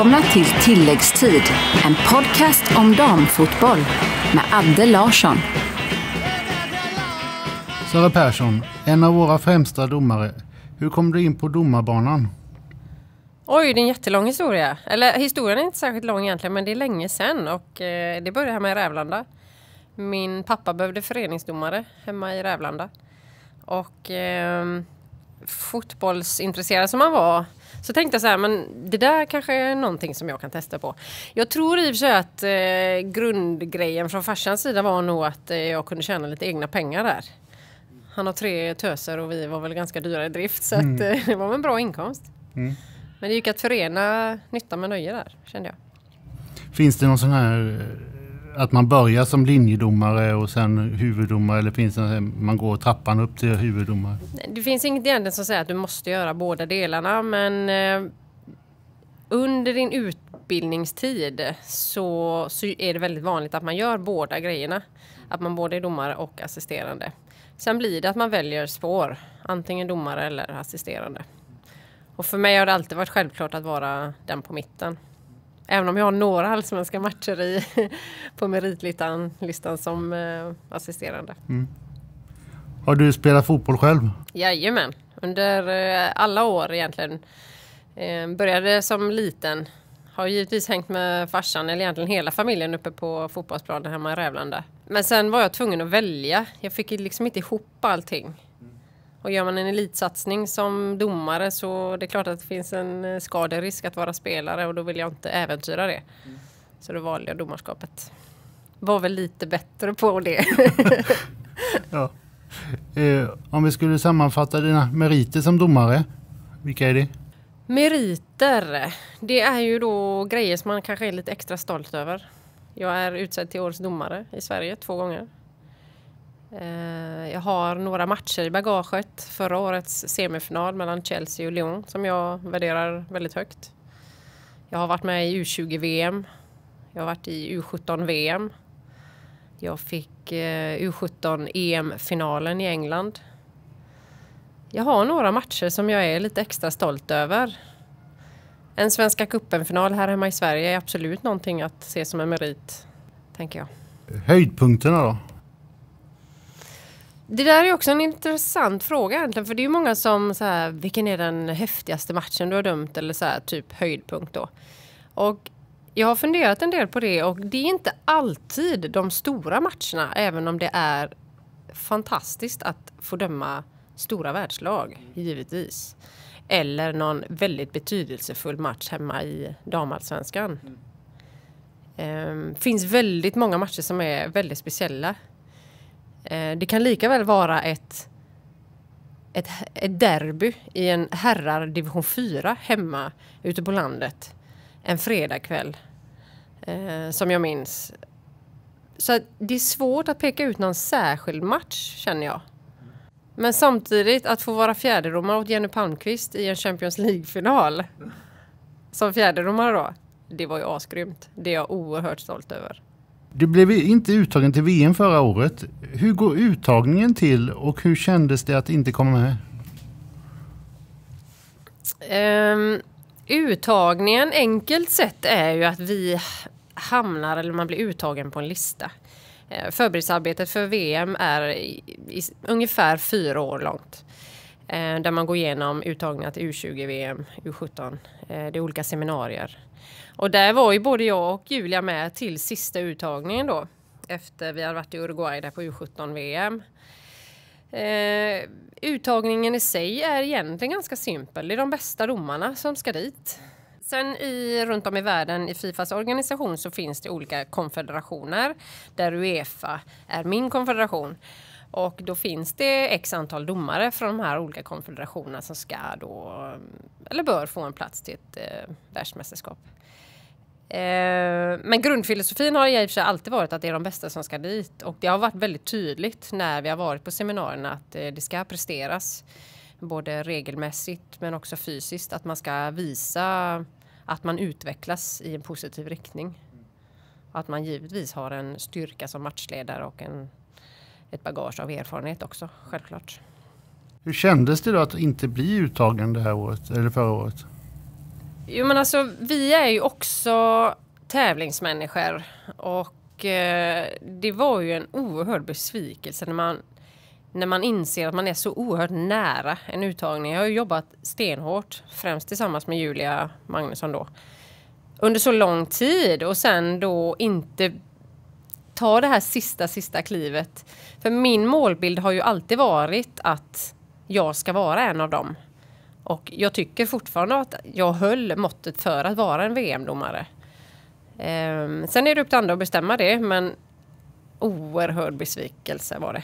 välkomna till Tilläggstid, en podcast om damfotboll med Adde Larsson. Sara Persson, en av våra främsta domare. Hur kom du in på domarbanan? Oj, det är en jättelång historia. Eller historien är inte särskilt lång egentligen, men det är länge sedan och eh, det började hemma i Rävlanda. Min pappa behövde föreningsdomare hemma i Rävlanda. Och eh, fotbollsintresserad som han var så tänkte jag så här, men det där kanske är någonting som jag kan testa på. Jag tror i och för sig att eh, grundgrejen från farsans sida var nog att eh, jag kunde tjäna lite egna pengar där. Han har tre töser och vi var väl ganska dyra i drift så mm. att, eh, det var väl en bra inkomst. Mm. Men det gick att förena nytta med nöje där kände jag. Finns det någon sån här eh, att man börjar som linjedomare och sen huvuddomare eller finns det, man går trappan upp till huvuddomare? Det finns inget egentligen som säger att du måste göra båda delarna men eh, under din utbildningstid så, så är det väldigt vanligt att man gör båda grejerna. Att man både är domare och assisterande. Sen blir det att man väljer spår, antingen domare eller assisterande. Och för mig har det alltid varit självklart att vara den på mitten. Även om jag har några allsvenska matcher i, på meritlistan som eh, assisterande. Mm. Har du spelat fotboll själv? Jajamän, under eh, alla år egentligen. Eh, började som liten. Har givetvis hängt med farsan, eller egentligen hela familjen, uppe på fotbollsplanen hemma i Rävlanda. Men sen var jag tvungen att välja. Jag fick liksom inte ihop allting. Och gör man en elitsatsning som domare så det är klart att det finns en eh, skaderisk att vara spelare och då vill jag inte äventyra det. Mm. Så då valde jag domarskapet. Var väl lite bättre på det. ja. eh, om vi skulle sammanfatta dina meriter som domare, vilka är det? Meriter, det är ju då grejer som man kanske är lite extra stolt över. Jag är utsedd till Årets domare i Sverige två gånger Eh, jag har några matcher i bagaget. Förra årets semifinal mellan Chelsea och Lyon som jag värderar väldigt högt. Jag har varit med i U20-VM. Jag har varit i U17-VM. Jag fick eh, U17-EM-finalen i England. Jag har några matcher som jag är lite extra stolt över. En Svenska cupen-final här hemma i Sverige är absolut någonting att se som en merit, tänker jag. Höjdpunkterna då? Det där är också en intressant fråga egentligen. För det är ju många som så här, vilken är den häftigaste matchen du har dömt? Eller så här, typ höjdpunkt då. Och jag har funderat en del på det och det är inte alltid de stora matcherna. Även om det är fantastiskt att få döma stora världslag, givetvis. Eller någon väldigt betydelsefull match hemma i damallsvenskan. Mm. Um, finns väldigt många matcher som är väldigt speciella. Eh, det kan lika väl vara ett, ett, ett derby i en herrar division 4 hemma ute på landet en fredagkväll eh, som jag minns. Så det är svårt att peka ut någon särskild match känner jag. Men samtidigt att få vara fjärderomare åt Jenny Palmqvist i en Champions League-final. Som fjärderomare då. Det var ju asgrymt. Det är jag oerhört stolt över. Du blev inte uttagen till VM förra året. Hur går uttagningen till och hur kändes det att inte komma med? Um, uttagningen, enkelt sett, är ju att vi hamnar eller man blir uttagen på en lista. Eh, förberedelsearbetet för VM är i, i, ungefär fyra år långt. Eh, där man går igenom uttagningar till U20-VM, U17. Eh, det är olika seminarier. Och där var ju både jag och Julia med till sista uttagningen då. Efter vi hade varit i Uruguay där på U17-VM. Eh, uttagningen i sig är egentligen ganska simpel. Det är de bästa domarna som ska dit. Sen i, runt om i världen i Fifas organisation så finns det olika konfederationer där Uefa är min konfederation. Och då finns det x antal domare från de här olika konfederationerna som ska då, mm, eller bör få en plats till ett eh, världsmästerskap. Eh, men grundfilosofin har i och för sig alltid varit att det är de bästa som ska dit och det har varit väldigt tydligt när vi har varit på seminarierna att eh, det ska presteras både regelmässigt men också fysiskt att man ska visa att man utvecklas i en positiv riktning. Att man givetvis har en styrka som matchledare och en ett bagage av erfarenhet också, självklart. Hur kändes det då att inte bli uttagen det här året, eller förra året? Jo men alltså vi är ju också tävlingsmänniskor och eh, det var ju en oerhörd besvikelse när man när man inser att man är så oerhört nära en uttagning. Jag har jobbat stenhårt, främst tillsammans med Julia Magnusson då, under så lång tid och sen då inte ta det här sista, sista klivet för min målbild har ju alltid varit att jag ska vara en av dem. Och jag tycker fortfarande att jag höll måttet för att vara en VM-domare. Ehm, sen är det upp till andra att bestämma det, men oerhörd besvikelse var det.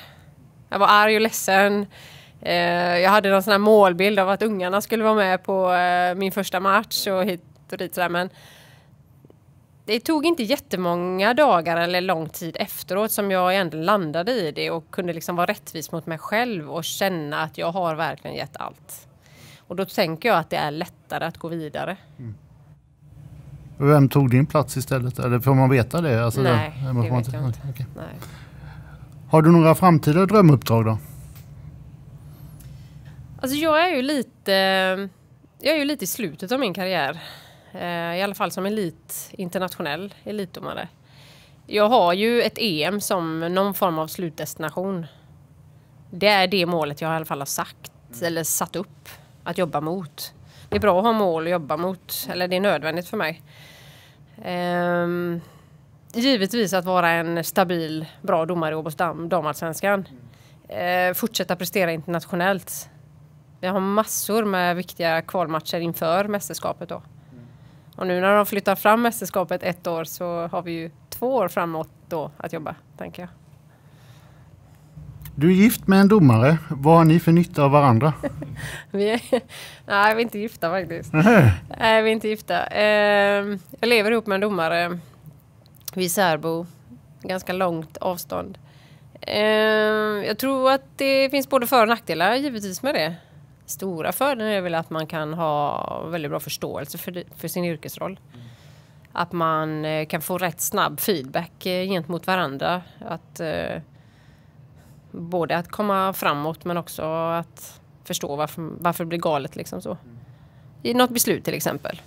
Jag var arg och ledsen. Ehm, jag hade någon sån målbild av att ungarna skulle vara med på eh, min första match och hit och dit sådär. Men det tog inte jättemånga dagar eller lång tid efteråt som jag ändå landade i det och kunde liksom vara rättvis mot mig själv och känna att jag har verkligen gett allt. Och då tänker jag att det är lättare att gå vidare. Mm. Vem tog din plats istället? Eller får man veta det? Alltså Nej, det, det vet man... jag inte. Okay. Har du några framtida drömuppdrag då? Alltså jag är ju lite... Jag är ju lite i slutet av min karriär. Eh, I alla fall som elit, internationell elitdomare. Jag har ju ett EM som någon form av slutdestination. Det är det målet jag i alla fall har sagt eller satt upp att jobba mot. Det är bra att ha mål att jobba mot, eller det är nödvändigt för mig. Ehm, givetvis att vara en stabil, bra domare i Åbos damallsvenskan. Ehm, fortsätta prestera internationellt. Jag har massor med viktiga kvalmatcher inför mästerskapet då. Och nu när de flyttar fram mästerskapet ett år så har vi ju två år framåt då att jobba, tänker jag. Du är gift med en domare. Vad har ni för nytta av varandra? vi är, nej, vi är inte gifta faktiskt. Mm. Nej, vi är inte gifta. Eh, jag lever ihop med en domare vid Särbo. Ganska långt avstånd. Eh, jag tror att det finns både för och nackdelar givetvis med det stora fördelen är väl att man kan ha väldigt bra förståelse för, för sin yrkesroll. Mm. Att man eh, kan få rätt snabb feedback eh, gentemot varandra. Att, eh, både att komma framåt men också att förstå varför, varför det blir galet. Liksom så. Mm. I något beslut till exempel.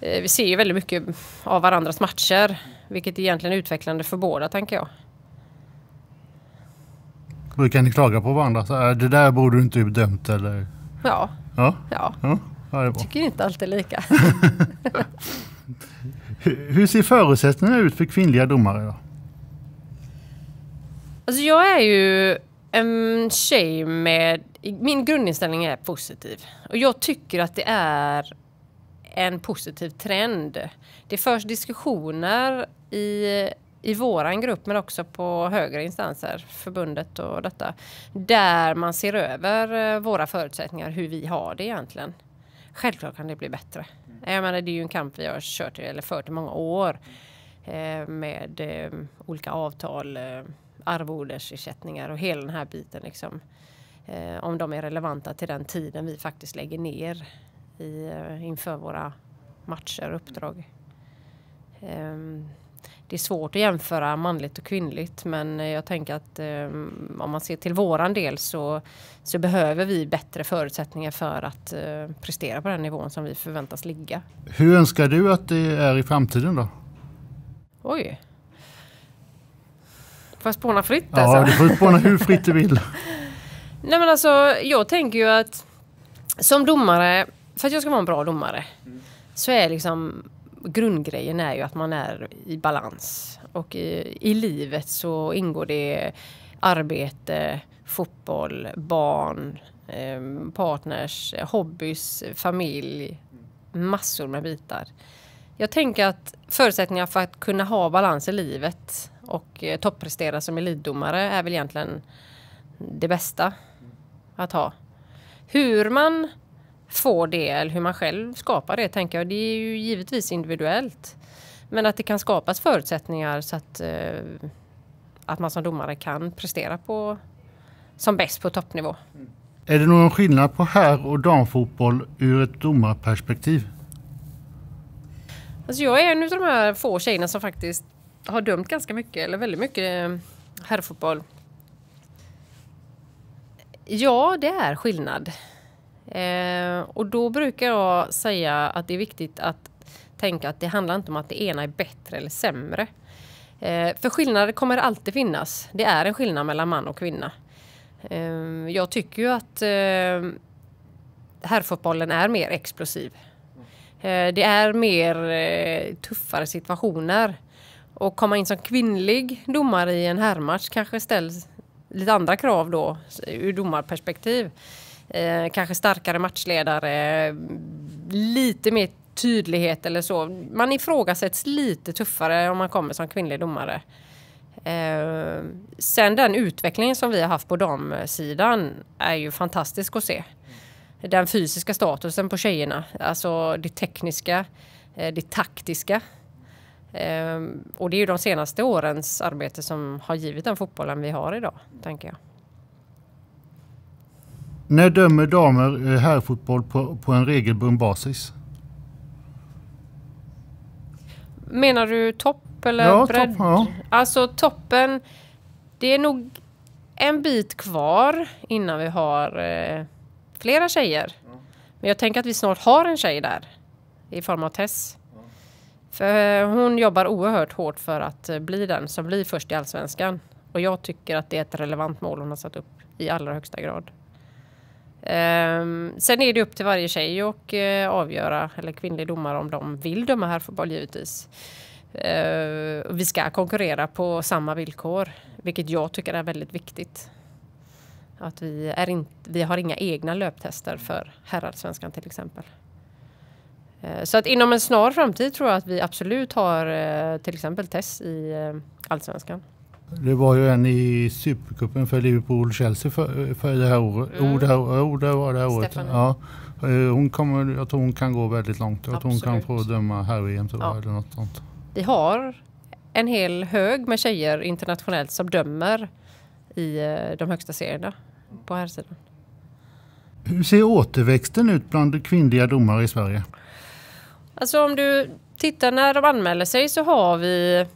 Eh, vi ser ju väldigt mycket av varandras matcher vilket är egentligen är utvecklande för båda tänker jag. Brukar ni klaga på varandra? Så det där borde du inte ha dömt eller? Ja. Ja. ja. ja. det är bra. Tycker inte alltid lika. Hur ser förutsättningarna ut för kvinnliga domare? Då? Alltså jag är ju en tjej med... Min grundinställning är positiv. Och jag tycker att det är en positiv trend. Det förs diskussioner i i våran grupp men också på högre instanser, förbundet och detta, där man ser över eh, våra förutsättningar, hur vi har det egentligen. Självklart kan det bli bättre. Mm. Jag menar, det är ju en kamp vi har kört eller fört i många år eh, med eh, olika avtal, arvodesersättningar och hela den här biten. Liksom. om de är relevanta till den tiden vi faktiskt lägger ner inför våra matcher och uppdrag. Ehm, det är svårt att jämföra manligt och kvinnligt men jag tänker att eh, om man ser till våran del så, så behöver vi bättre förutsättningar för att eh, prestera på den nivån som vi förväntas ligga. Hur önskar du att det är i framtiden då? Oj. Får jag spåna fritt alltså? Ja, du får spåna hur fritt du vill. Nej men alltså jag tänker ju att som domare, för att jag ska vara en bra domare mm. så är liksom grundgrejen är ju att man är i balans. Och i, i livet så ingår det arbete, fotboll, barn, eh, partners, hobbys, familj. Massor med bitar. Jag tänker att förutsättningar för att kunna ha balans i livet och eh, topprestera som elitdomare är väl egentligen det bästa att ha. Hur man får det eller hur man själv skapar det tänker jag. Det är ju givetvis individuellt. Men att det kan skapas förutsättningar så att, eh, att man som domare kan prestera på, som bäst på toppnivå. Mm. Är det någon skillnad på herr och damfotboll ur ett domarperspektiv? Alltså jag är en av de här få tjejerna som faktiskt har dömt ganska mycket, eller väldigt mycket eh, herrfotboll. Ja, det är skillnad. Eh, och då brukar jag säga att det är viktigt att tänka att det handlar inte om att det ena är bättre eller sämre. Eh, för skillnader kommer alltid finnas. Det är en skillnad mellan man och kvinna. Eh, jag tycker ju att eh, herrfotbollen är mer explosiv. Eh, det är mer eh, tuffare situationer. Och komma in som kvinnlig domare i en herrmatch kanske ställs lite andra krav då ur domarperspektiv. Eh, kanske starkare matchledare, lite mer tydlighet eller så. Man ifrågasätts lite tuffare om man kommer som kvinnlig domare. Eh, sen den utvecklingen som vi har haft på damsidan är ju fantastisk att se. Den fysiska statusen på tjejerna, alltså det tekniska, eh, det taktiska. Eh, och det är ju de senaste årens arbete som har givit den fotbollen vi har idag, tänker jag. När dömer damer eh, herrfotboll på, på en regelbunden basis? Menar du topp eller ja, bredd? Topp, ja. Alltså toppen, det är nog en bit kvar innan vi har eh, flera tjejer. Men jag tänker att vi snart har en tjej där i form av Tess. För eh, hon jobbar oerhört hårt för att eh, bli den som blir först i allsvenskan. Och jag tycker att det är ett relevant mål hon har satt upp i allra högsta grad. Um, sen är det upp till varje tjej och uh, avgöra, eller kvinnlig domare, om de vill döma herrfotboll givetvis. Uh, vi ska konkurrera på samma villkor, vilket jag tycker är väldigt viktigt. Att vi, är in, vi har inga egna löptester för herrallsvenskan till exempel. Uh, så att inom en snar framtid tror jag att vi absolut har eh, till exempel test i eh, allsvenskan. Det var ju en i Supercupen för Liverpool-Chelsea för, för det här året. Mm. Oh, det, här, oh, det var det här året. Ja. Eh, hon kommer, jag tror hon kan gå väldigt långt. Jag tror hon kan få döma här-VM ja. eller något sånt. Vi har en hel hög med tjejer internationellt som dömer i eh, de högsta serierna på här sidan. Hur ser återväxten ut bland kvinnliga domare i Sverige? Alltså om du tittar när de anmäler sig så har vi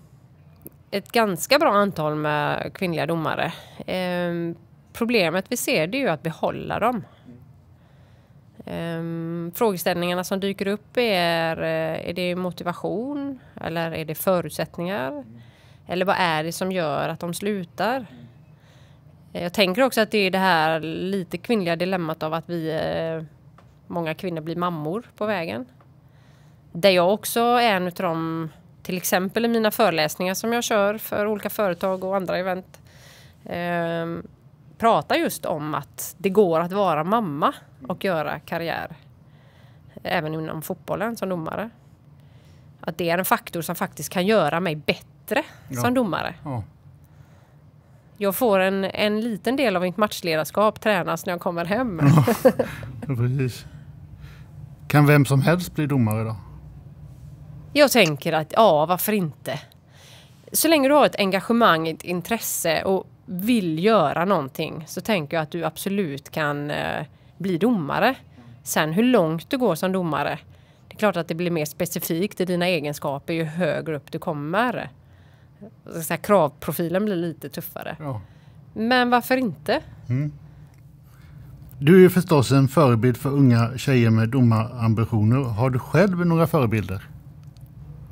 ett ganska bra antal med kvinnliga domare. Eh, problemet vi ser det är ju att behålla dem. Eh, frågeställningarna som dyker upp är, eh, är det motivation eller är det förutsättningar? Eller vad är det som gör att de slutar? Eh, jag tänker också att det är det här lite kvinnliga dilemmat av att vi, eh, många kvinnor blir mammor på vägen. Där jag också är en av de till exempel i mina föreläsningar som jag kör för olika företag och andra event eh, pratar just om att det går att vara mamma och göra karriär. Även inom fotbollen som domare. Att det är en faktor som faktiskt kan göra mig bättre ja. som domare. Ja. Jag får en, en liten del av mitt matchledarskap tränas när jag kommer hem. Ja, precis. Kan vem som helst bli domare då? Jag tänker att ja, varför inte? Så länge du har ett engagemang, ett intresse och vill göra någonting så tänker jag att du absolut kan eh, bli domare. Sen hur långt du går som domare, det är klart att det blir mer specifikt i dina egenskaper ju högre upp du kommer. Så här, kravprofilen blir lite tuffare. Ja. Men varför inte? Mm. Du är förstås en förebild för unga tjejer med domarambitioner. Har du själv några förebilder?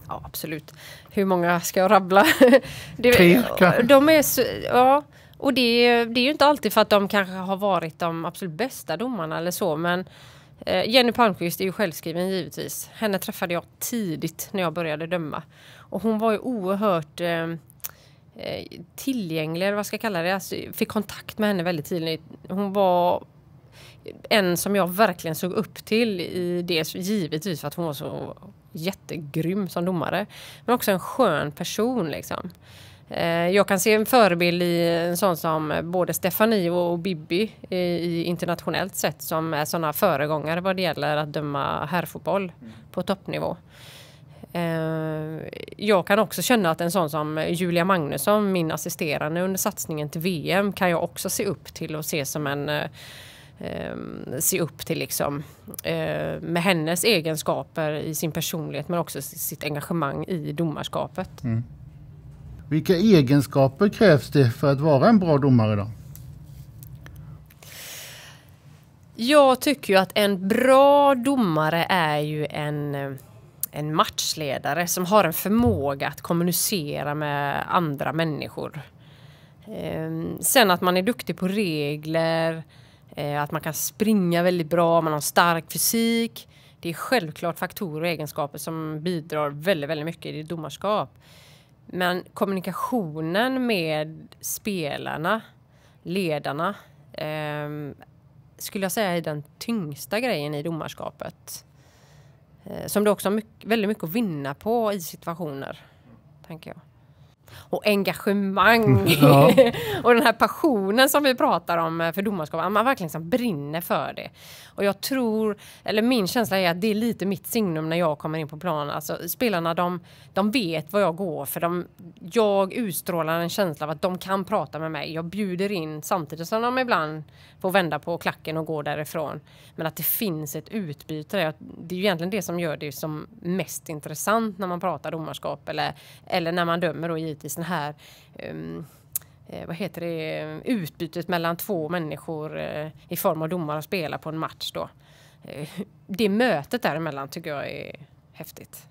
ja, absolut. Hur många ska jag rabbla? det, De är så, ja, och det, det är ju inte alltid för att de kanske har varit de absolut bästa domarna eller så men eh, Jenny Palmqvist är ju självskriven givetvis. Henne träffade jag tidigt när jag började döma. Och hon var ju oerhört eh, eh tillgänglig, eller vad ska jag kalla det. Alltså, fick kontakt med henne väldigt tidigt. Hon var en som jag verkligen såg upp till i det, givetvis för att hon var så jättegrym som domare. Men också en skön person liksom. Eh, jag kan se en förebild i en sån som både Stefanie och Bibi i internationellt sett som är sådana föregångare vad det gäller att döma herrfotboll mm. på toppnivå. Eh, jag kan också känna att en sån som Julia Magnusson, min assisterande under satsningen till VM, kan jag också se upp till och se som en eh, Ehm, se upp till liksom, eh, med hennes egenskaper i sin personlighet men också sitt engagemang i domarskapet. Mm. Vilka egenskaper krävs det för att vara en bra domare då? Jag tycker ju att en bra domare är ju en, eh, en matchledare som har en förmåga att kommunicera med andra människor. Ehm, sen att man är duktig på regler, Eh, att man kan springa väldigt bra, man har stark fysik. Det är självklart faktorer och egenskaper som bidrar väldigt, väldigt mycket i ditt domarskap. Men kommunikationen med spelarna, ledarna, eh, skulle jag säga är den tyngsta grejen i domarskapet. Eh, som du också har mycket, väldigt mycket att vinna på i situationer, tänker jag och engagemang. Mm. Ja. och den här passionen som vi pratar om eh, för domarskap, man verkligen liksom brinner för det. Och jag tror, eller min känsla är att det är lite mitt signum när jag kommer in på planen Alltså spelarna de, de vet vad jag går för. De, jag utstrålar en känsla av att de kan prata med mig. Jag bjuder in samtidigt som de ibland får vända på klacken och gå därifrån. Men att det finns ett utbyte där. Det är ju egentligen det som gör det som mest intressant när man pratar domarskap eller, eller när man dömer då givetvis naturligtvis den här um, vad heter det, utbytet mellan två människor eh, i form av domare och spela på en match. Då. Eh, det mötet däremellan tycker jag är häftigt.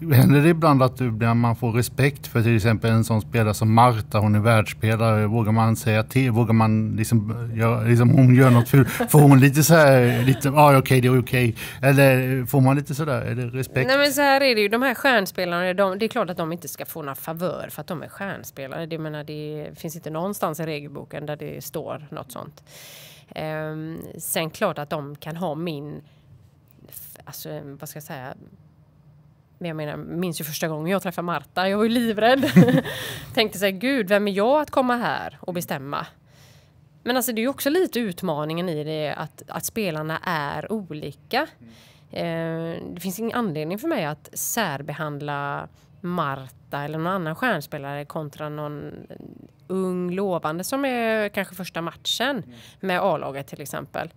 Händer det ibland att du, man får respekt för till exempel en sån spelare som Marta, hon är världsspelare. Vågar man säga till? Vågar man liksom, gör, liksom hon gör något fult? Får hon lite så här, lite, ah, ja ah, okej okay, det är okej. Okay. Eller får man lite sådär, är det respekt? Nej men så här är det ju, de här stjärnspelarna, de, det är klart att de inte ska få några favör för att de är stjärnspelare. Det, menar, det finns inte någonstans i regelboken där det står något sånt. Um, sen klart att de kan ha min, alltså vad ska jag säga, jag menar, minns ju första gången jag träffade Marta. Jag var ju livrädd. Tänkte så här, gud, vem är jag att komma här och bestämma? Men alltså det är ju också lite utmaningen i det att, att spelarna är olika. Eh, det finns ingen anledning för mig att särbehandla Marta eller någon annan stjärnspelare kontra någon ung lovande som är kanske första matchen mm. med A-laget till exempel.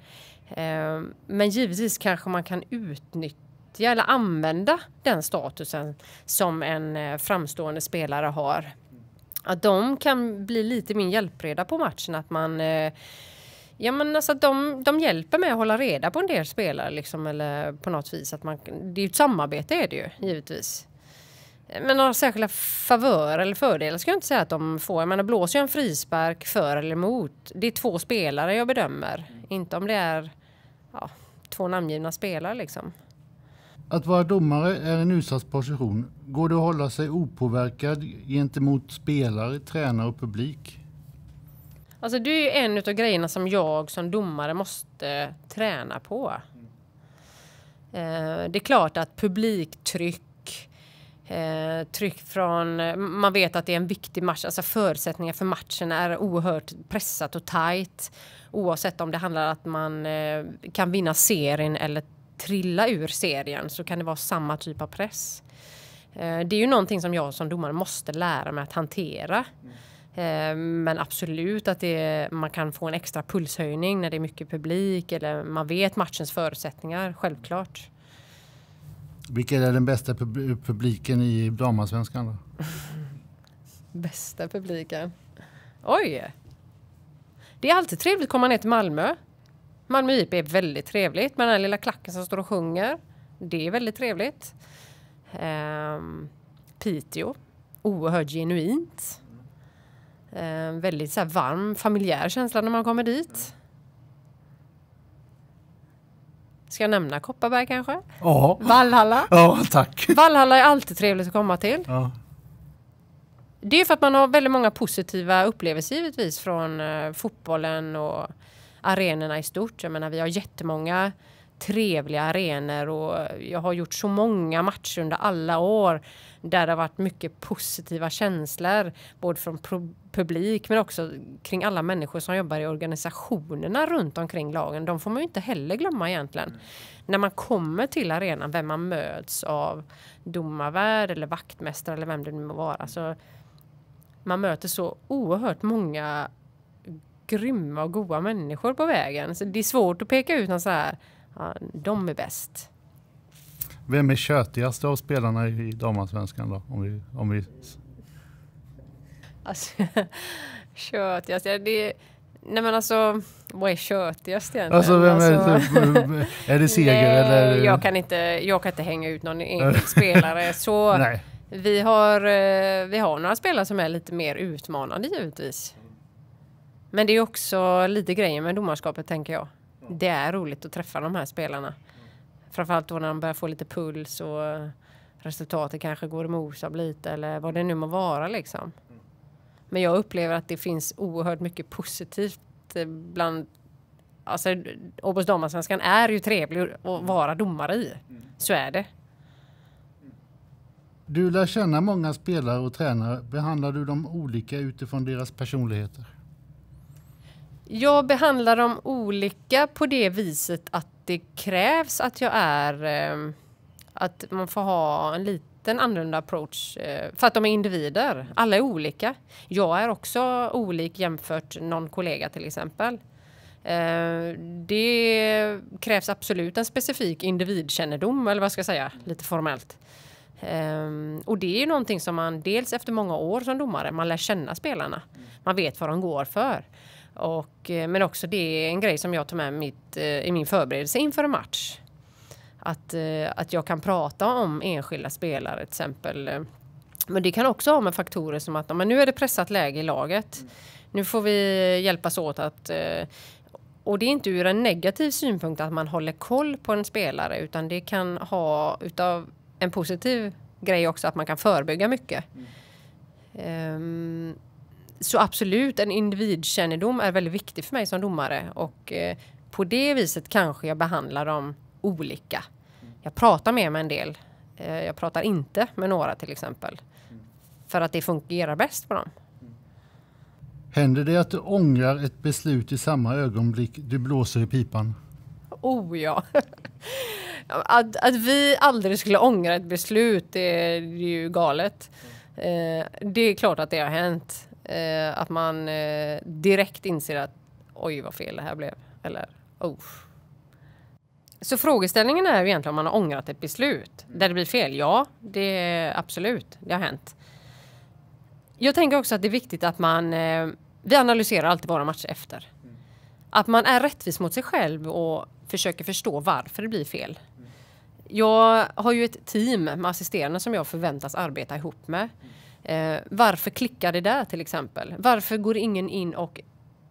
Eh, men givetvis kanske man kan utnyttja nyttja eller använda den statusen som en eh, framstående spelare har. Att de kan bli lite min hjälpreda på matchen. Att man eh, Ja men alltså de, de hjälper mig att hålla reda på en del spelare liksom eller på något vis att man, det är ju ett samarbete är det ju givetvis. Men några särskilda favörer eller fördelar ska jag inte säga att de får. Jag menar blåser jag en frispark för eller emot. Det är två spelare jag bedömer. Inte om det är ja, två namngivna spelare liksom. Att vara domare är en utsatt position. Går det att hålla sig opåverkad gentemot spelare, tränare och publik? Alltså det är ju en av grejerna som jag som domare måste träna på. Eh, det är klart att publiktryck, eh, tryck från... Man vet att det är en viktig match, alltså förutsättningar för matchen är oerhört pressat och tajt. Oavsett om det handlar om att man eh, kan vinna serien eller trilla ur serien så kan det vara samma typ av press. Eh, det är ju någonting som jag som domare måste lära mig att hantera. Eh, men absolut att det, man kan få en extra pulshöjning när det är mycket publik eller man vet matchens förutsättningar, självklart. Vilken är den bästa publiken i damallsvenskan? bästa publiken? Oj! Det är alltid trevligt att komma ner till Malmö. Malmö IP är väldigt trevligt med den här lilla klacken som står och sjunger. Det är väldigt trevligt. Um, Piteå, oerhört genuint. Um, väldigt så varm, familjär känsla när man kommer dit. Ska jag nämna Kopparberg kanske? Ja. Valhalla. Ja, tack. Valhalla är alltid trevligt att komma till. Ja. Det är för att man har väldigt många positiva upplevelser givetvis från eh, fotbollen och arenorna i stort. Jag menar, vi har jättemånga trevliga arenor och jag har gjort så många matcher under alla år där det har varit mycket positiva känslor, både från publik men också kring alla människor som jobbar i organisationerna runt omkring lagen. De får man ju inte heller glömma egentligen. Mm. När man kommer till arenan, vem man möts av, domarvärd eller vaktmästare eller vem det nu må vara. Så man möter så oerhört många grymma och goa människor på vägen. Så det är svårt att peka ut någon så här, ja, de är bäst. Vem är tjötigast av spelarna i damallsvenskan då? Om vi, om vi... Alltså, tjötigast, ja, det Nej men alltså, vad är tjötigast egentligen? Alltså, vem är, alltså, typ- är det Seger nej, eller? Jag kan, inte, jag kan inte hänga ut någon enskild spelare. Så nej. vi har, eh, vi har några spelare som är lite mer utmanande givetvis. Men det är också lite grejer med domarskapet tänker jag. Det är roligt att träffa de här spelarna. Framförallt då när de börjar få lite puls och resultatet kanske går emot sig lite eller vad det nu må vara liksom. Men jag upplever att det finns oerhört mycket positivt eh, bland Alltså Åbos damallsvenskan är ju trevlig att vara domare i. Så är det. Du lär känna många spelare och tränare. Behandlar du dem olika utifrån deras personligheter? Jag behandlar dem olika på det viset att det krävs att jag är... Eh, att man får ha en liten annorlunda approach. Eh, för att de är individer. Alla är olika. Jag är också olik jämfört någon kollega till exempel. Eh, det krävs absolut en specifik individkännedom eller vad ska jag säga, lite formellt. och det är ju någonting som man dels efter många år som domare, man lär känna spelarna. Man vet vad de går för. Och, eh, men också det är en grej som jag tar med mitt, eh, i min förberedelse inför en match. Att, eh, att jag kan prata om enskilda spelare till exempel. Men det kan också ha med faktorer som att men nu är det pressat läge i laget. Mm. Nu får vi hjälpas åt att och det är inte ur en negativ synpunkt att man håller koll på en spelare utan det kan ha utav en positiv grej också att man kan förebygga mycket. Mm. Um, så absolut, en individkännedom är väldigt viktig för mig som domare och eh, på det viset kanske jag behandlar dem olika. Jag pratar med mig en del. Eh, jag pratar inte med några till exempel. För att det fungerar bäst på dem. Händer det att du ångrar ett beslut i samma ögonblick du blåser i pipan? Oh ja! Att, att vi aldrig skulle ångra ett beslut, det, det är ju galet. Eh, det är klart att det har hänt. Eh, att man eh, direkt inser att oj vad fel det här blev. Eller oh. Så frågeställningen är ju egentligen om man har ångrat ett beslut där det blir fel. Ja, det absolut, det har hänt. Jag tänker också att det är viktigt att man, eh, vi analyserar alltid våra matcher efter. Mm. Att man är rättvis mot sig själv och försöker förstå varför det blir fel. Mm. Jag har ju ett team med assisterande som jag förväntas arbeta ihop med. Mm. Eh, varför klickar det där till exempel? Varför går ingen in och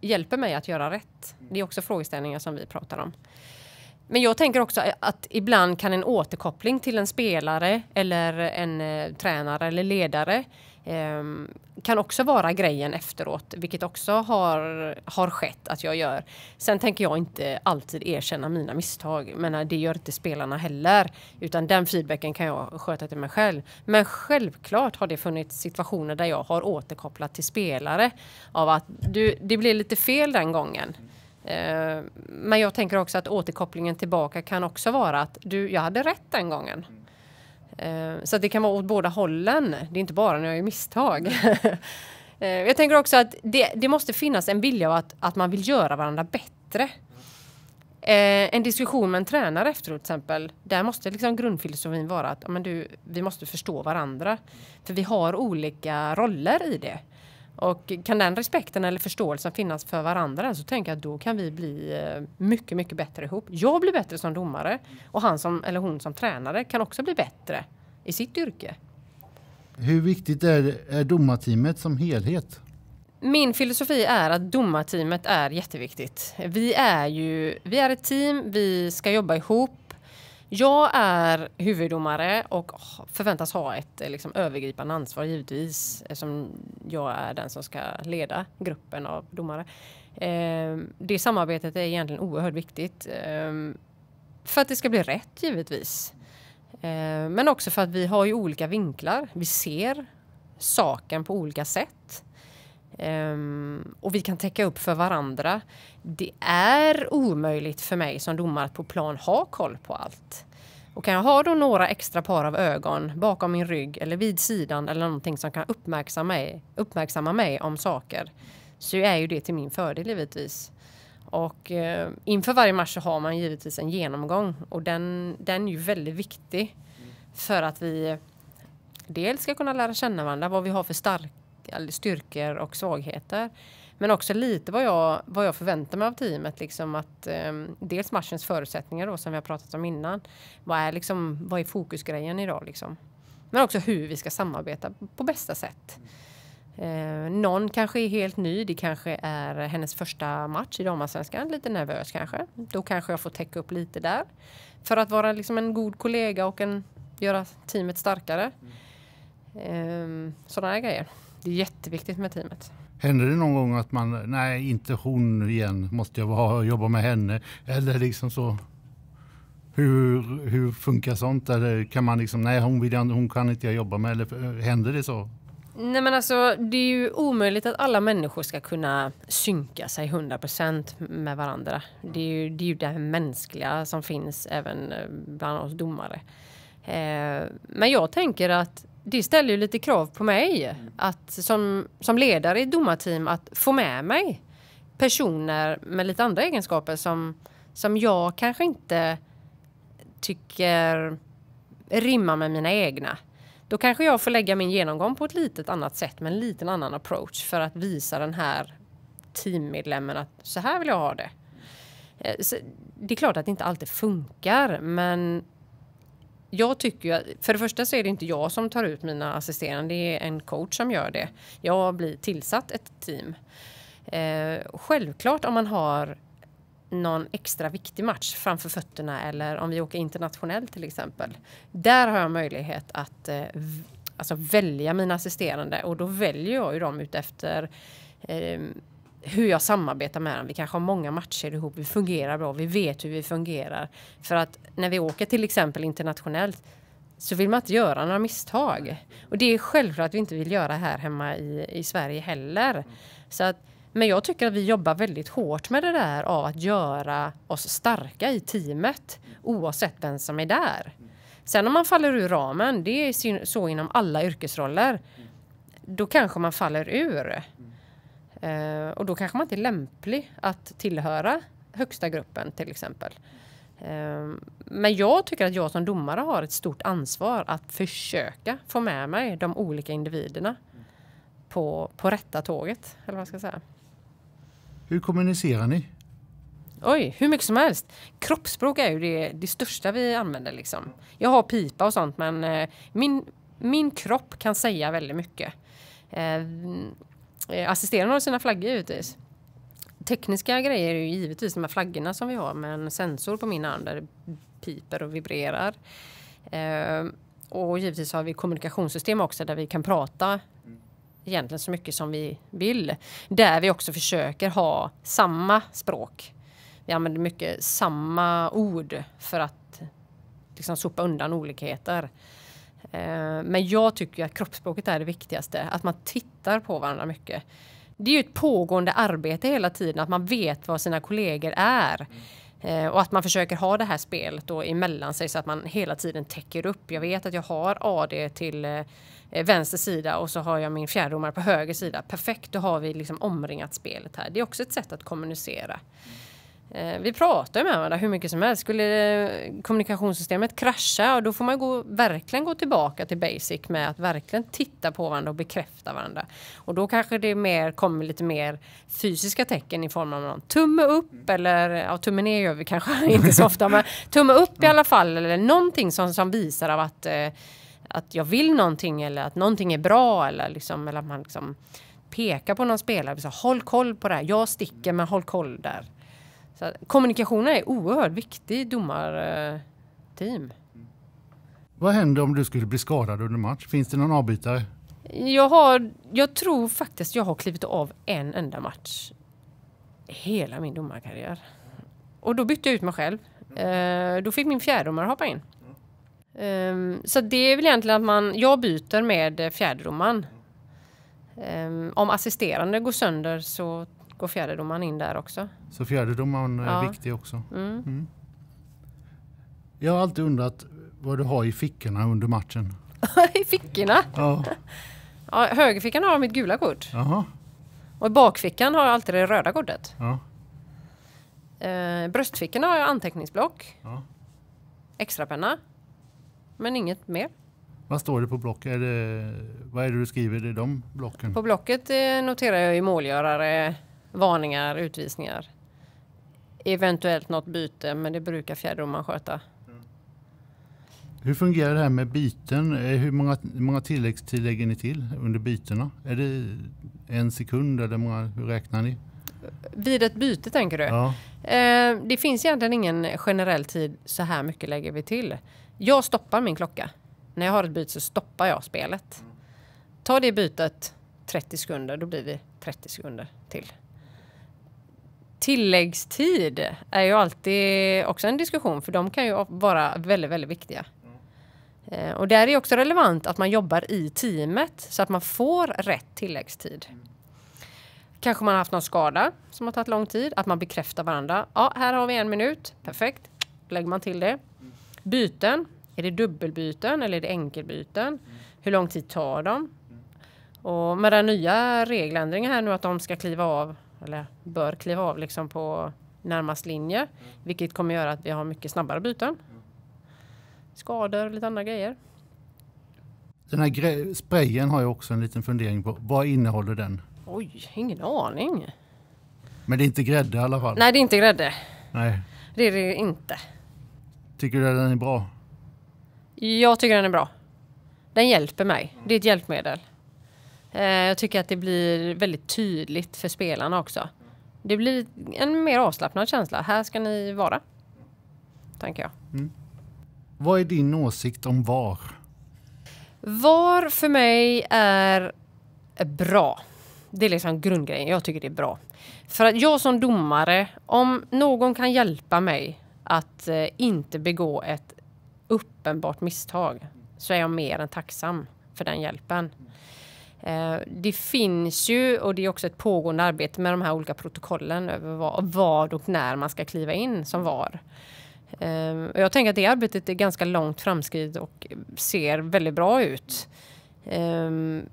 hjälper mig att göra rätt? Det är också frågeställningar som vi pratar om. Men jag tänker också att ibland kan en återkoppling till en spelare eller en eh, tränare eller ledare Ehm, kan också vara grejen efteråt, vilket också har, har skett att jag gör. Sen tänker jag inte alltid erkänna mina misstag, men eh, det gör inte spelarna heller. Utan den feedbacken kan jag sköta till mig själv. Men självklart har det funnits situationer där jag har återkopplat till spelare av att du, det blev lite fel den gången. Ehm, men jag tänker också att återkopplingen tillbaka kan också vara att du, jag hade rätt den gången. Eh, så det kan vara åt båda hållen. Det är inte bara när jag gör misstag. Eh, jag tänker också att det, det, måste finnas en vilja att, att man vill göra varandra bättre. Eh, en diskussion med en tränare efteråt till exempel. Där måste liksom grundfilosofin vara att men du, vi måste förstå varandra. För vi har olika roller i det. Och kan den respekten eller förståelsen finnas för varandra så tänker jag att då kan vi bli eh, mycket, mycket bättre ihop. Jag blir bättre som domare och han som, eller hon som tränare kan också bli bättre i sitt yrke. Hur viktigt är, är domarteamet som helhet? Min filosofi är att domarteamet är jätteviktigt. Vi är ju vi är ett team, vi ska jobba ihop jag är huvuddomare och förväntas ha ett eh, liksom, övergripande ansvar givetvis eftersom jag är den som ska leda gruppen av domare. Eh, det samarbetet är egentligen oerhört viktigt eh, för att det ska bli rätt givetvis. Eh, men också för att vi har ju olika vinklar. Vi ser saken på olika sätt. Um, och vi kan täcka upp för varandra. Det är omöjligt för mig som domare att på plan ha koll på allt. Och kan jag ha då några extra par av ögon bakom min rygg eller vid sidan eller någonting som kan uppmärksamma mig, uppmärksamma mig om saker så är ju det till min fördel givetvis. Och eh, inför varje match så har man givetvis en genomgång och den, den är ju väldigt viktig för att vi eh, dels ska kunna lära känna varandra, vad vi har för starka styrkor och svagheter. Men också lite vad jag, vad jag förväntar mig av teamet. Liksom att, eh, dels matchens förutsättningar då, som vi har pratat om innan. Vad är, liksom, vad är fokusgrejen idag? Liksom? Men också hur vi ska samarbeta på bästa sätt. Eh, någon kanske är helt ny. Det kanske är hennes första match i damallsvenskan. Lite nervös kanske. Då kanske jag får täcka upp lite där. För att vara liksom en god kollega och en, göra teamet starkare. Mm. Ehm, sådana här grejer. Det är jätteviktigt med teamet. Händer det någon gång att man, nej inte hon igen, måste jag vara, jobba med henne? Eller liksom så? Hur, hur funkar sånt? Eller kan man liksom, nej hon, vill, hon kan inte jag jobba med? Eller eh, händer det så? Nej men alltså det är ju omöjligt att alla människor ska kunna synka sig 100% med varandra. Det är, ju, det är ju det mänskliga som finns även eh, bland oss domare. Eh, men jag tänker att det ställer ju lite krav på mig att som, som ledare i domarteam att få med mig personer med lite andra egenskaper som, som jag kanske inte tycker rimmar med mina egna. Då kanske jag får lägga min genomgång på ett litet annat sätt med en liten annan approach för att visa den här teammedlemmen att så här vill jag ha det. Eh, så det är klart att det inte alltid funkar men jag tycker ju att, för det första så är det inte jag som tar ut mina assisterande, det är en coach som gör det. Jag blir tillsatt ett team. Eh, självklart om man har någon extra viktig match framför fötterna eller om vi åker internationellt till exempel. Där har jag möjlighet att eh, alltså välja mina assisterande och då väljer jag ju dem utefter eh, hur jag samarbetar med den. Vi kanske har många matcher ihop, vi fungerar bra, vi vet hur vi fungerar. För att när vi åker till exempel internationellt så vill man inte göra några misstag. Och det är självklart att vi inte vill göra här hemma i, i Sverige heller. Så att, men jag tycker att vi jobbar väldigt hårt med det där av att göra oss starka i teamet oavsett vem som är där. Sen om man faller ur ramen, det är så inom alla yrkesroller, då kanske man faller ur. Eh, och då kanske man inte är lämplig att tillhöra högsta gruppen till exempel. Eh, men jag tycker att jag som domare har ett stort ansvar att försöka få med mig de olika individerna på, på rätta tåget. Eller vad ska jag säga. Hur kommunicerar ni? Oj, hur mycket som helst. Kroppsspråk är ju det, det största vi använder. Liksom. Jag har pipa och sånt, men eh, min, min kropp kan säga väldigt mycket. Eh, Eh, assisterarna har sina flaggor givetvis. Tekniska grejer är ju givetvis de här flaggorna som vi har med en sensor på min arm där det piper och vibrerar. Eh, och givetvis har vi kommunikationssystem också där vi kan prata egentligen så mycket som vi vill. Där vi också försöker ha samma språk. Vi använder mycket samma ord för att liksom sopa undan olikheter. Eh, men jag tycker att kroppsspråket är det viktigaste, att man tittar på varandra mycket. Det är ju ett pågående arbete hela tiden, att man vet vad sina kollegor är. Eh, och att man försöker ha det här spelet då emellan sig så att man hela tiden täcker upp. Jag vet att jag har AD till eh, vänster sida och så har jag min fjärrdomare på höger sida. Perfekt, då har vi liksom omringat spelet här. Det är också ett sätt att kommunicera. Eh, vi pratar med varandra hur mycket som helst. Skulle eh, kommunikationssystemet krascha då får man gå, verkligen gå tillbaka till basic med att verkligen titta på varandra och bekräfta varandra. Och då kanske det mer, kommer lite mer fysiska tecken i form av någon tumme upp eller ja, tumme ner gör vi kanske inte så ofta men tumme upp i alla fall eller någonting som, som visar av att, eh, att jag vill någonting eller att någonting är bra eller, liksom, eller att man liksom pekar på någon spelare och säger håll koll på det här. Jag sticker men håll koll där. Så kommunikationen är oerhört viktig i domarteam. Vad händer om du skulle bli skadad under match? Finns det någon avbytare? Jag, har, jag tror faktiskt jag har klivit av en enda match hela min domarkarriär. Och då bytte jag ut mig själv. Eh, då fick min fjärdedomare hoppa in. Ehm, så det är väl egentligen att man, jag byter med fjärdedomaren. Ehm, om assisterande går sönder så går fjärdedomaren in där också. Så fjärdedomaren är viktig också. Mm. Mm. Jag har alltid undrat vad du har i fickorna under matchen. I fickorna? Ja. ja. Högerfickan har jag mitt gula kort. Jaha. Och i bakfickan har jag alltid det röda kortet. Ja. Eh, bröstfickorna har jag anteckningsblock. Ja. Extrapenna. Men inget mer. Vad står det på block? vad är det du skriver i de blocken? På blocket eh, noterar jag ju målgörare, varningar, utvisningar. Eventuellt något byte, men det brukar fjärdedomaren sköta. Mm. Hur fungerar det här med byten? Eh, hur många, många tilläggstid lägger ni till under bytena? Är det en sekund eller många, hur räknar ni? Vid ett byte tänker du? Ja. Eh, det finns egentligen ingen generell tid, så här mycket lägger vi till. Jag stoppar min klocka. När jag har ett byte så stoppar jag spelet. Ta det bytet 30 sekunder, då blir det 30 sekunder till. Tilläggstid är ju alltid också en diskussion för de kan ju vara väldigt, väldigt viktiga. Mm. Och där är också relevant att man jobbar i teamet så att man får rätt tilläggstid. Mm. Kanske man har haft någon skada som har tagit lång tid, att man bekräftar varandra. Ja, här har vi en minut, perfekt. Lägger man till det. Byten, är det dubbelbyten eller är det enkelbyten? Mm. Hur lång tid tar de? Och med den nya regeländringen här nu att de ska kliva av eller bör kliva av liksom på närmast linje, mm. vilket kommer göra att vi har mycket snabbare byten. Skador och lite andra grejer. Den här gre- sprayen har jag också en liten fundering på. Vad innehåller den? Oj, ingen aning. Men det är inte grädde i alla fall? Nej, det är inte grädde. Nej. Det är det inte. Tycker du att den är bra? Jag tycker den är bra. Den hjälper mig. Det är ett hjälpmedel. Eh, jag tycker att det blir väldigt tydligt för spelarna också. Det blir en mer avslappnad känsla. Här ska ni vara, tänker jag. Mm. Vad är din åsikt om VAR? VAR för mig är bra. Det är liksom grundgrejen. Jag tycker det är bra. För att jag som domare, om någon kan hjälpa mig att eh, inte begå ett uppenbart misstag så är jag mer än tacksam för den hjälpen. Eh, det finns ju, och det är också ett pågående arbete med de här olika protokollen över vad och när man ska kliva in som VAR. Ehm, jag tänker att det arbetet är ganska långt framskridet och ser väldigt bra ut. Ehm,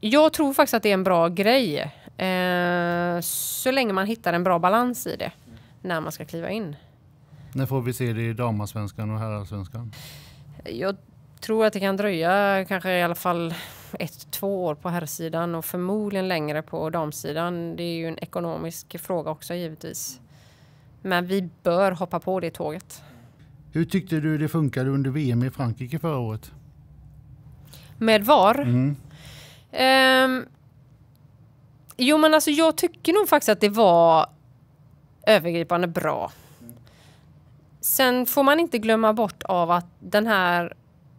jag tror faktiskt att det är en bra grej eh, så länge man hittar en bra balans i det när man ska kliva in. När får vi se det i damallsvenskan och herrallsvenskan? Jag tror att det kan dröja kanske i alla fall ett, två år på herrsidan och förmodligen längre på damsidan. Det är ju en ekonomisk fråga också givetvis. Men vi bör hoppa på det tåget. Hur tyckte du det funkade under VM i Frankrike förra året? Med VAR? Mm. Um, jo men alltså jag tycker nog faktiskt att det var övergripande bra. Sen får man inte glömma bort av att den här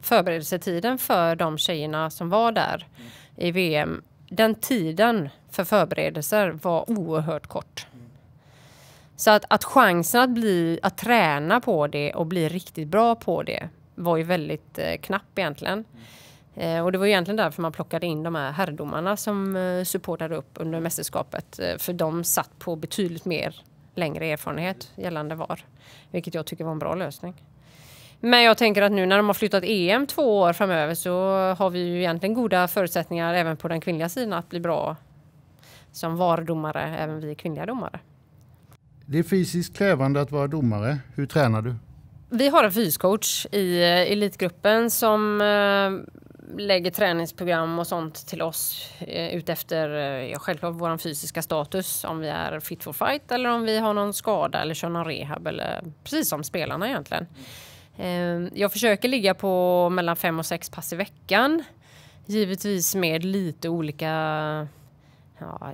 förberedelsetiden för de tjejerna som var där mm. i VM, den tiden för förberedelser var oerhört kort. Mm. Så att, att chansen att, bli, att träna på det och bli riktigt bra på det var ju väldigt eh, knapp egentligen. Mm. Eh, och det var egentligen därför man plockade in de här herrdomarna som eh, supportade upp under mästerskapet. Eh, för de satt på betydligt mer längre erfarenhet gällande VAR. Vilket jag tycker var en bra lösning. Men jag tänker att nu när de har flyttat EM två år framöver så har vi ju egentligen goda förutsättningar även på den kvinnliga sidan att bli bra som VAR-domare, även vi kvinnliga domare. Det är fysiskt krävande att vara domare. Hur tränar du? Vi har en fyscoach i eh, elitgruppen som eh, lägger träningsprogram och sånt till oss eh, utefter ja, självklart vår fysiska status. Om vi är fit for fight eller om vi har någon skada eller kör någon rehab. Eller, precis som spelarna egentligen. Ehm, jag försöker ligga på mellan fem och sex pass i veckan. Givetvis med lite olika ja,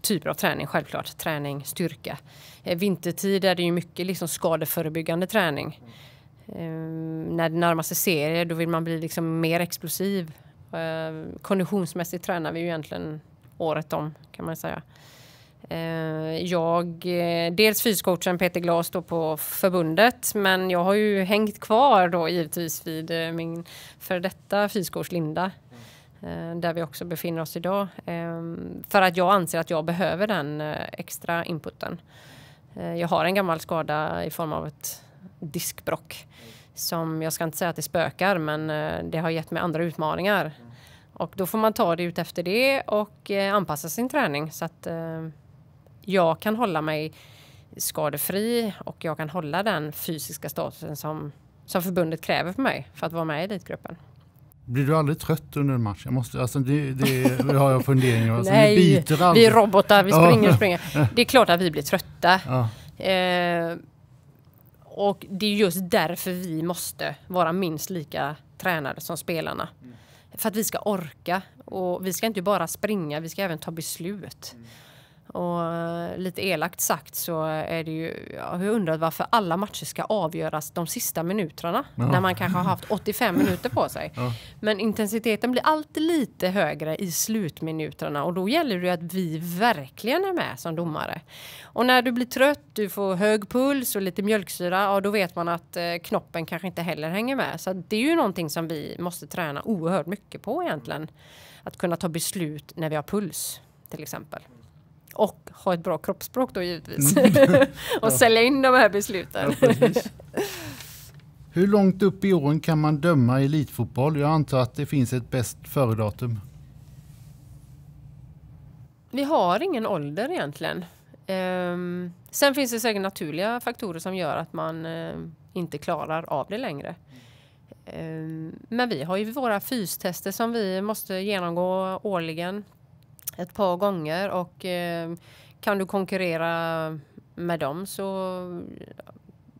typer av träning självklart. Träning, styrka. Eh, vintertid är det ju mycket liksom skadeförebyggande träning. Mm. När det närmar sig serier då vill man bli liksom mer explosiv. Ehm, konditionsmässigt tränar vi ju egentligen året om kan man säga. Eh, jag, eh, dels fyscoachen Peter Glas då på förbundet men jag har ju hängt kvar då givetvis vid eh, min före detta fyscoach Linda där vi också befinner oss idag. För att jag anser att jag behöver den extra inputen. Jag har en gammal skada i form av ett diskbrock som jag ska inte säga att det spökar men det har gett mig andra utmaningar. Mm. Och då får man ta det ut efter det och anpassa sin träning så att jag kan hålla mig skadefri och jag kan hålla den fysiska statusen som, som förbundet kräver för mig för att vara med i elitgruppen. Blir du aldrig trött under en match? Jag måste, alltså det, det, det har jag funderingar alltså, Nej, vi, biter vi är robotar, vi springer och springer. Det är klart att vi blir trötta. Ja. Eh, och det är just därför vi måste vara minst lika tränade som spelarna. Mm. För att vi ska orka. Och vi ska inte bara springa, vi ska även ta beslut. Mm. Och lite elakt sagt så är det ju, jag har undrat varför alla matcher ska avgöras de sista minuterna. Ja. När man kanske har haft 85 minuter på sig. Ja. Men intensiteten blir alltid lite högre i slutminuterna och då gäller det ju att vi verkligen är med som domare. Och när du blir trött, du får hög puls och lite mjölksyra, ja då vet man att eh, knoppen kanske inte heller hänger med. Så det är ju någonting som vi måste träna oerhört mycket på egentligen. Att kunna ta beslut när vi har puls till exempel. Och ha ett bra kroppsspråk då givetvis. Mm. och ja. sälja in de här besluten. Ja, Hur långt upp i åren kan man döma elitfotboll? Jag antar att det finns ett bäst före-datum. Vi har ingen ålder egentligen. Um, sen finns det säkert naturliga faktorer som gör att man um, inte klarar av det längre. Um, men vi har ju våra fystester som vi måste genomgå årligen ett par gånger och eh, kan du konkurrera med dem så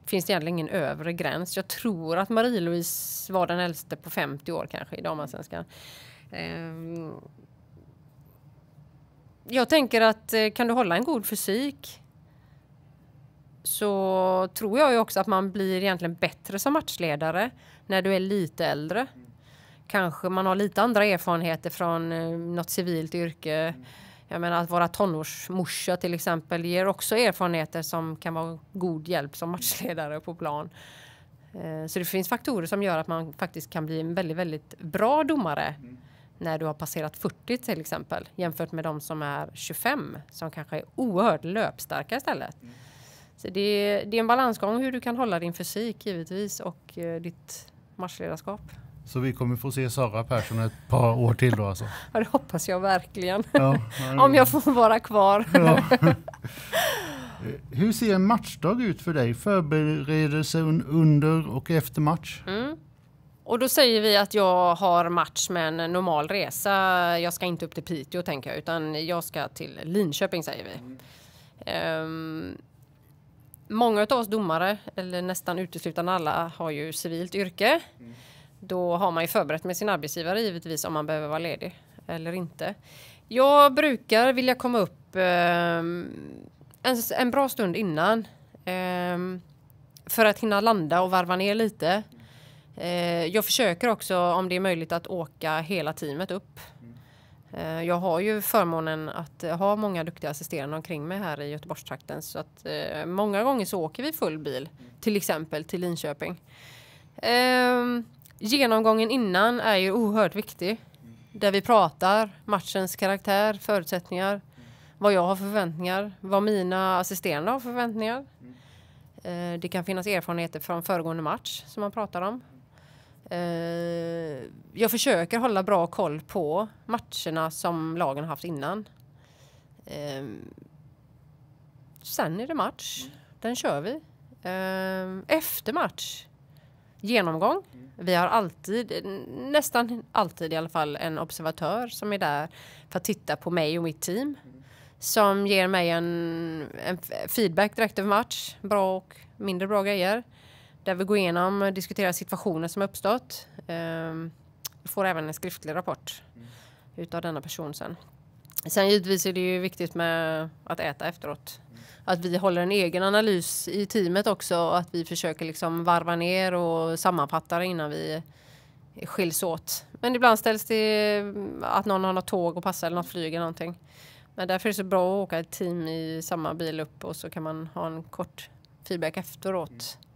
finns det egentligen ingen övre gräns. Jag tror att Marie-Louise var den äldste på 50 år kanske i damallsvenskan. Ehm, jag tänker att eh, kan du hålla en god fysik så tror jag ju också att man blir egentligen bättre som matchledare när du är lite äldre kanske man har lite andra erfarenheter från eh, något civilt yrke. Jag menar att vara tonårsmorsa till exempel ger också erfarenheter som kan vara god hjälp som matchledare på plan. Eh, så det finns faktorer som gör att man faktiskt kan bli en väldigt, väldigt bra domare när du har passerat 40 till exempel jämfört med de som är 25 som kanske är oerhört löpstarka istället. Så det är, det är en balansgång hur du kan hålla din fysik givetvis och eh, ditt matchledarskap. Så vi kommer få se Sara Persson ett par år till då alltså? Ja, det hoppas jag verkligen. Ja, Om jag får vara kvar. Ja. Hur ser en matchdag ut för dig? Förberedelser under och efter match? Mm. Och då säger vi att jag har match med en normal resa. Jag ska inte upp till Piteå tänker jag, utan jag ska till Linköping säger vi. Um, många av oss domare, eller nästan uteslutande alla, har ju civilt yrke. Mm då har man ju förberett med sin arbetsgivare givetvis om man behöver vara ledig eller inte. Jag brukar vilja komma upp eh, en, en, bra stund innan eh, för att hinna landa och varva ner lite. Eh, jag försöker också om det är möjligt att åka hela teamet upp. Eh, jag har ju förmånen att ha många duktiga assisterande omkring mig här i Göteborgstrakten så att eh, många gånger så åker vi full bil till exempel till Linköping. Um, genomgången innan är ju oerhört viktig. Där vi pratar matchens karaktär, förutsättningar, vad jag har för förväntningar, vad mina assisterande har för förväntningar. Eh, det kan finnas erfarenheter från föregående match som man pratar om. Eh, jag försöker hålla bra koll på matcherna som lagen haft innan. Eh, sen är det match. Den kör vi. Efter match genomgång. Vi har alltid, nästan alltid i alla fall, en observatör som är där för att titta på mig och mitt team. Som ger mig en, en feedback direkt över match, bra och mindre bra grejer. Där vi går igenom och diskuterar situationer som uppstått. Um, får även en skriftlig rapport utav denna person sen. Sen givetvis är det ju viktigt med att äta efteråt att vi håller en egen analys i teamet också och att vi försöker liksom varva ner och sammanfatta innan vi skiljs åt. Men ibland ställs det mm, att någon har något tåg att passa eller något flyg eller någonting. Men därför är det så bra att åka ett team i samma bil upp och så kan man ha en kort feedback efteråt. Mm.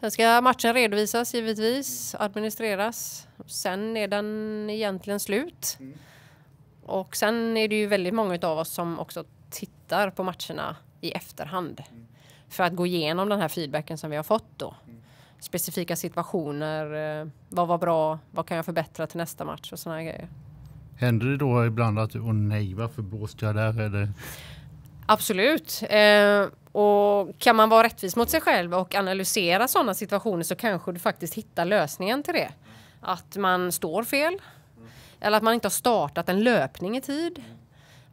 Sen ska matchen redovisas givetvis, administreras. Sen är den egentligen slut. Mm. Och sen är det ju väldigt många av oss som också tittar på matcherna i efterhand för att gå igenom den här feedbacken som vi har fått då. Specifika situationer, eh, vad var bra, vad kan jag förbättra till nästa match och sådana grejer. Händer det då ibland att du, åh nej, varför blåste jag där? Eller? Absolut. Eh, och kan man vara rättvis mot sig själv och analysera sådana situationer så kanske du faktiskt hittar lösningen till det. Att man står fel. Eller att man inte har startat en löpning i tid.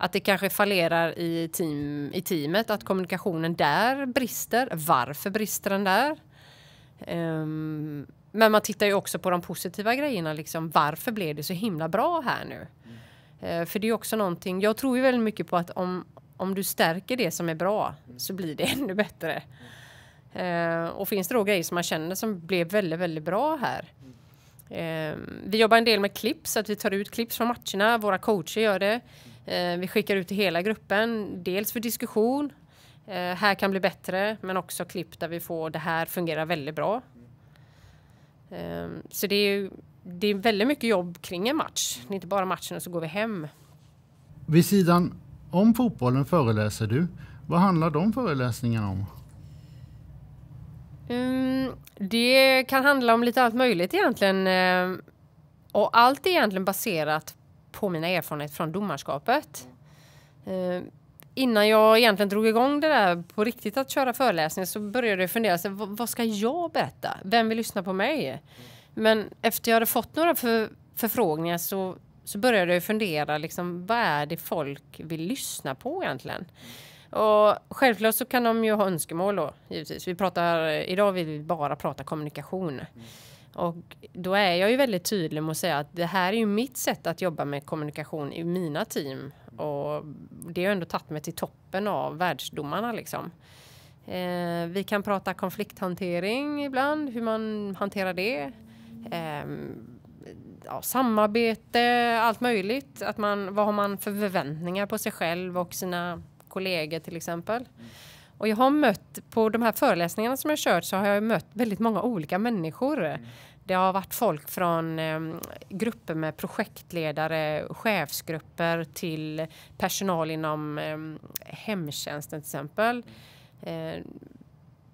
Att det kanske fallerar i, team, i teamet, att kommunikationen där brister. Varför brister den där? Um, men man tittar ju också på de positiva grejerna. Liksom, varför blev det så himla bra här nu? Mm. Uh, för det är också någonting. Jag tror ju väldigt mycket på att om, om du stärker det som är bra mm. så blir det ännu bättre. Mm. Uh, och finns det då grejer som man känner som blev väldigt, väldigt bra här. Uh, vi jobbar en del med klipp så att vi tar ut klipp från matcherna. Våra coacher gör det. Eh, vi skickar ut till hela gruppen, dels för diskussion, eh, här kan bli bättre, men också klipp där vi får det här fungerar väldigt bra. Eh, så det är, det är väldigt mycket jobb kring en match. Det är inte bara matchen och så går vi hem. Vid sidan om fotbollen föreläser du. Vad handlar de föreläsningarna om? Mm, det kan handla om lite allt möjligt egentligen. Och allt är egentligen baserat på mina erfarenheter från domarskapet. Eh, innan jag egentligen drog igång det där på riktigt att köra föreläsningar så började jag fundera, så, vad ska jag berätta? Vem vill lyssna på mig? Men efter jag hade fått några för, förfrågningar så, så började jag fundera, liksom, vad är det folk vill lyssna på egentligen? Och självklart så kan de ju ha önskemål då, givetvis. Vi pratar, idag vill vi bara prata kommunikation. Mm. Och då är jag ju väldigt tydlig med att säga att det här är ju mitt sätt att jobba med kommunikation i mina team. Och det har ändå tagit mig till toppen av världsdomarna liksom. Eh, vi kan prata konflikthantering ibland, hur man hanterar det. Eh, ja, samarbete, allt möjligt. Att man, vad har man för förväntningar på sig själv och sina kollegor till exempel. Och jag har mött på de här föreläsningarna som jag kört så har jag mött väldigt många olika människor. Mm. Det har varit folk från eh, grupper med projektledare, chefsgrupper till personal inom eh, hemtjänsten till exempel. Eh,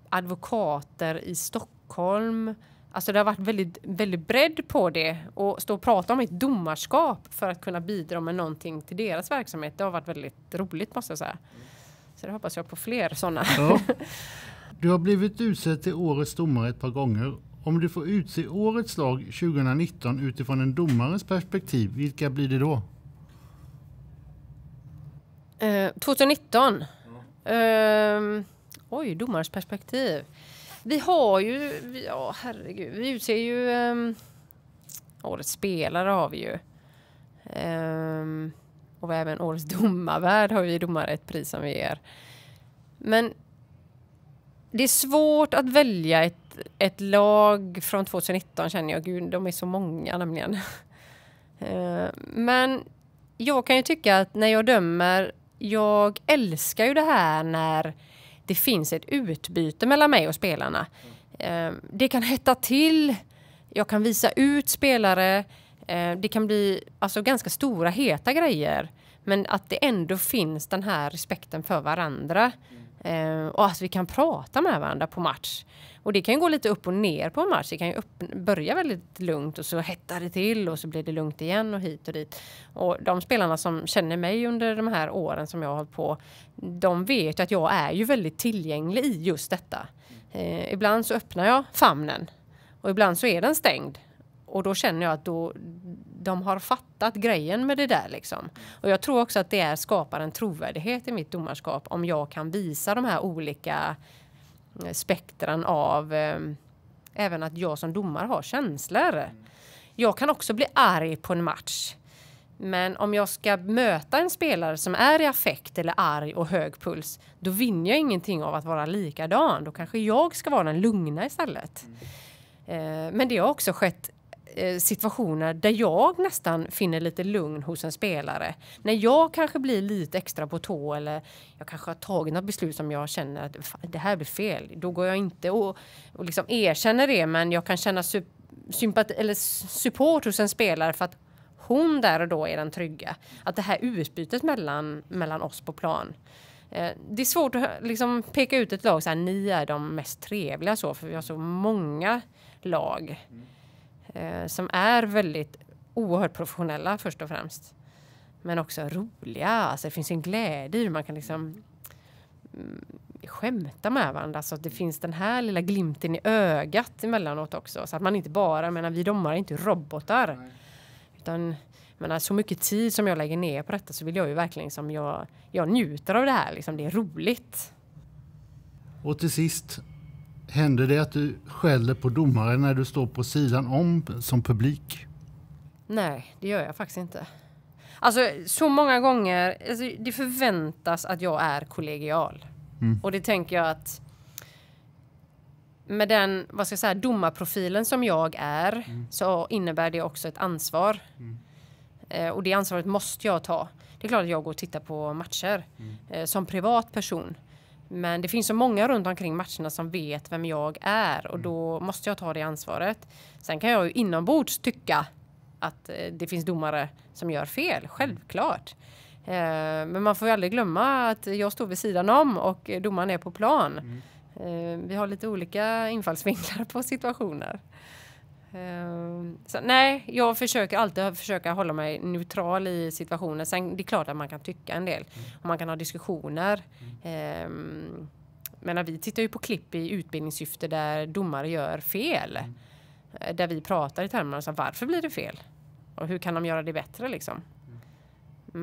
advokater i Stockholm. Alltså det har varit väldigt, väldigt bredd på det och stå och prata om ett domarskap för att kunna bidra med någonting till deras verksamhet. Det har varit väldigt roligt måste jag säga. Mm. Så det hoppas jag på fler sådana. Ja. Du har blivit utsedd till Årets domare ett par gånger. Om du får utse Årets lag 2019 utifrån en domares perspektiv, vilka blir det då? Eh, 2019? Mm. Eh, oj, domares perspektiv. Vi har ju, ja herregud, vi utser ju eh, Årets spelare har vi ju. Um, och även Årets domarvärd har ju domare ett pris som vi ger. Men det är svårt att välja ett, ett lag från 2019 känner jag. Gud, de är så många nämligen. Eh, men jag kan ju tycka att när jag dömer, jag älskar ju det här när det finns ett utbyte mellan mig och spelarna. Mm. Eh, det kan hetta till, jag kan visa ut spelare, Eh, det kan bli alltså, ganska stora heta grejer men att det ändå finns den här respekten för varandra. Eh, och att vi kan prata med varandra på match. Och det kan gå lite upp och ner på en match. Det kan ju upp, börja väldigt lugnt och så hettar det till och så blir det lugnt igen och hit och dit. Och de spelarna som känner mig under de här åren som jag har hållit på, de vet att jag är ju väldigt tillgänglig i just detta. Eh, ibland så öppnar jag famnen och ibland så är den stängd och då känner jag att då, de har fattat grejen med det där. Liksom. Och jag tror också att det är, skapar en trovärdighet i mitt domarskap om jag kan visa de här olika eh, spektran av eh, även att jag som domare har känslor. Jag kan också bli arg på en match. Men om jag ska möta en spelare som är i affekt eller arg och hög puls, då vinner jag ingenting av att vara likadan. Då kanske jag ska vara den lugna istället. Mm. Eh, men det har också skett Eh, situationer där jag nästan finner lite lugn hos en spelare. När jag kanske blir lite extra på tå eller jag kanske har tagit något beslut som jag känner att det här blir fel. Då går jag inte och, och liksom erkänner det men jag kan känna su sympati eller support hos en spelare för att hon där och då är den trygga. Att det här utbytet mellan, mellan oss på plan. Eh, det är svårt att liksom, peka ut ett lag så här, ni är de mest trevliga så, för vi har så många lag. Mm eh, som är väldigt oerhört professionella först och främst. Men också roliga, alltså det finns en glädje i hur man kan liksom mm, skämta med varandra. Så att det finns den här lilla glimten i ögat emellanåt också. Så att man inte bara, menar vi domare är inte robotar. Utan menar, så mycket tid som jag lägger ner på detta så vill jag ju verkligen, liksom, jag, jag njuter av det här. Liksom, det är roligt. Och till sist, Händer det att du skäller på domare när du står på sidan om som publik? Nej, det gör jag faktiskt inte. Alltså så många gånger, alltså, det förväntas att jag är kollegial. Mm. Och det tänker jag att med den, vad ska jag säga, domarprofilen som jag är mm. så innebär det också ett ansvar. Mm. Eh, och det ansvaret måste jag ta. Det är klart att jag går och tittar på matcher mm. eh, som privatperson. Men det finns så många runt omkring matcherna som vet vem jag är och då måste jag ta det ansvaret. Sen kan jag ju inombords tycka att eh, det finns domare som gör fel, självklart. Eh, men man får ju aldrig glömma att jag står vid sidan om och domaren är på plan. Mm. Eh, vi har lite olika infallsvinklar på situationer. Ehm, så, nej, jag försöker alltid försöka hålla mig neutral i situationer. Sen det är klart att man kan tycka en del mm. och man kan ha diskussioner. Mm. Ehm, men vi tittar ju på klipp i utbildningssyfte där domare gör fel. Mm. Eh, där vi pratar i termer av varför blir det fel? Och hur kan de göra det bättre liksom? Mm.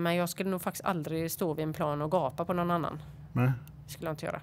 Men jag skulle nog faktiskt aldrig stå vid en plan och gapa på någon annan. Nej. Det skulle jag inte göra.